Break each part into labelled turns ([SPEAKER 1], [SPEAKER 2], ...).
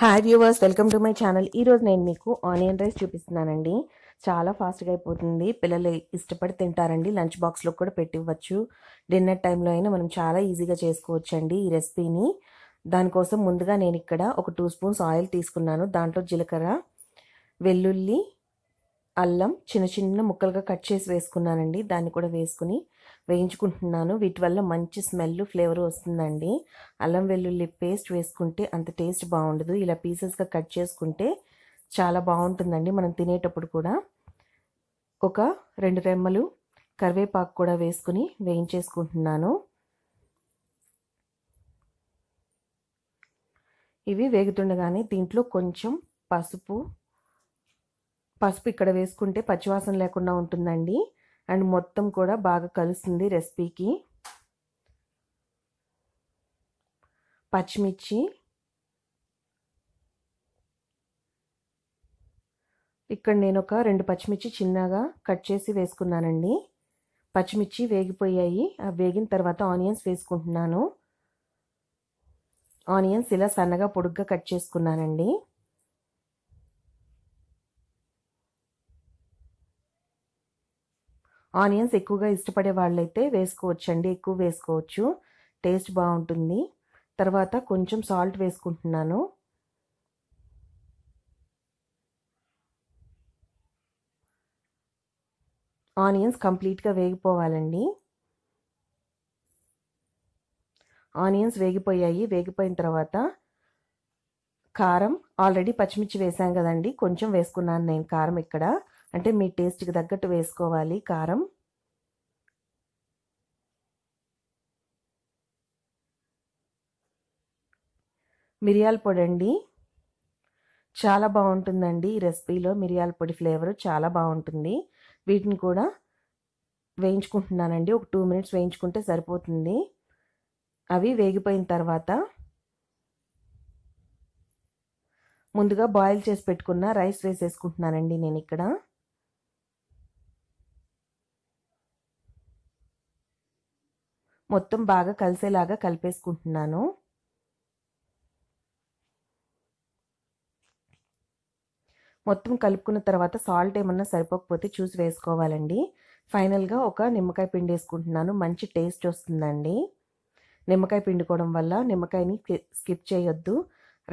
[SPEAKER 1] hi viewers welcome to my channel ఈరోజు నేను మీకు ఆనియన్ రైస్ చూపిస్తున్నానండి చాలా ఫాస్ట్గా అయిపోతుంది పిల్లలు ఇష్టపడి తింటారండి లంచ్ బాక్స్లో కూడా ఇవ్వచ్చు డిన్నర్ టైంలో అయినా మనం చాలా ఈజీగా చేసుకోవచ్చండి ఈ రెసిపీని దానికోసం ముందుగా నేను ఇక్కడ ఒక టూ స్పూన్స్ ఆయిల్ తీసుకున్నాను దాంట్లో జీలకర్ర వెల్లుల్లి అల్లం చిన్న చిన్న ముక్కలుగా కట్ చేసి వేసుకున్నానండి దాన్ని కూడా వేసుకుని వేయించుకుంటున్నాను వీటి వల్ల మంచి స్మెల్ ఫ్లేవర్ వస్తుందండి అల్లం వెల్లుల్లి పేస్ట్ వేసుకుంటే అంత టేస్ట్ బాగుండదు ఇలా పీసెస్గా కట్ చేసుకుంటే చాలా బాగుంటుందండి మనం తినేటప్పుడు కూడా ఒక రెండు రెమ్మలు కరివేపాకు కూడా వేసుకుని వేయించేసుకుంటున్నాను ఇవి వేగుతుండగానే దీంట్లో కొంచెం పసుపు పసుపు ఇక్కడ వేసుకుంటే పచ్చివాసన లేకుండా ఉంటుందండి అండ్ మొత్తం కూడా బాగా కలుస్తుంది రెసిపీకి పచ్చిమిర్చి ఇక్కడ నేను ఒక రెండు పచ్చిమిర్చి చిన్నగా కట్ చేసి వేసుకున్నానండి పచ్చిమిర్చి వేగిపోయాయి వేగిన తర్వాత ఆనియన్స్ వేసుకుంటున్నాను ఆనియన్స్ ఇలా సన్నగా పొడుగ్గా కట్ చేసుకున్నానండి ఆనియన్స్ ఎక్కువగా ఇష్టపడే వాళ్ళైతే వేసుకోవచ్చు అండి ఎక్కువ వేసుకోవచ్చు టేస్ట్ బాగుంటుంది తర్వాత కొంచెం సాల్ట్ వేసుకుంటున్నాను ఆనియన్స్ కంప్లీట్గా వేగిపోవాలండి ఆనియన్స్ వేగిపోయాయి వేగిపోయిన తర్వాత కారం ఆల్రెడీ పచ్చిమిర్చి వేసాం కదండి కొంచెం వేసుకున్నాను నేను కారం ఇక్కడ అంటే మీ టేస్ట్కి తగ్గట్టు వేసుకోవాలి కారం మిరియాల పొడి అండి చాలా బాగుంటుందండి ఈ రెసిపీలో మిరియాల పొడి ఫ్లేవర్ చాలా బాగుంటుంది వీటిని కూడా వేయించుకుంటున్నానండి ఒక టూ మినిట్స్ వేయించుకుంటే సరిపోతుంది అవి వేగిపోయిన తర్వాత ముందుగా బాయిల్ చేసి పెట్టుకున్న రైస్ వేసేసుకుంటున్నానండి నేను ఇక్కడ మొత్తం బాగా కలిసేలాగా కలిపేసుకుంటున్నాను మొత్తం కలుపుకున్న తర్వాత సాల్ట్ ఏమన్నా సరిపోకపోతే చూసి వేసుకోవాలండి ఫైనల్గా ఒక నిమ్మకాయ పిండి వేసుకుంటున్నాను మంచి టేస్ట్ వస్తుందండి నిమ్మకాయ పిండుకోవడం వల్ల నిమ్మకాయని స్కిప్ చేయొద్దు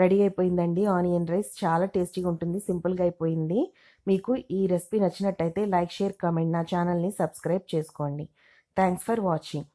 [SPEAKER 1] రెడీ అయిపోయిందండి ఆనియన్ రైస్ చాలా టేస్టీగా ఉంటుంది సింపుల్గా అయిపోయింది మీకు ఈ రెసిపీ నచ్చినట్టయితే లైక్ షేర్ కామెంట్ నా ఛానల్ని సబ్స్క్రైబ్ చేసుకోండి థ్యాంక్స్ ఫర్ వాచింగ్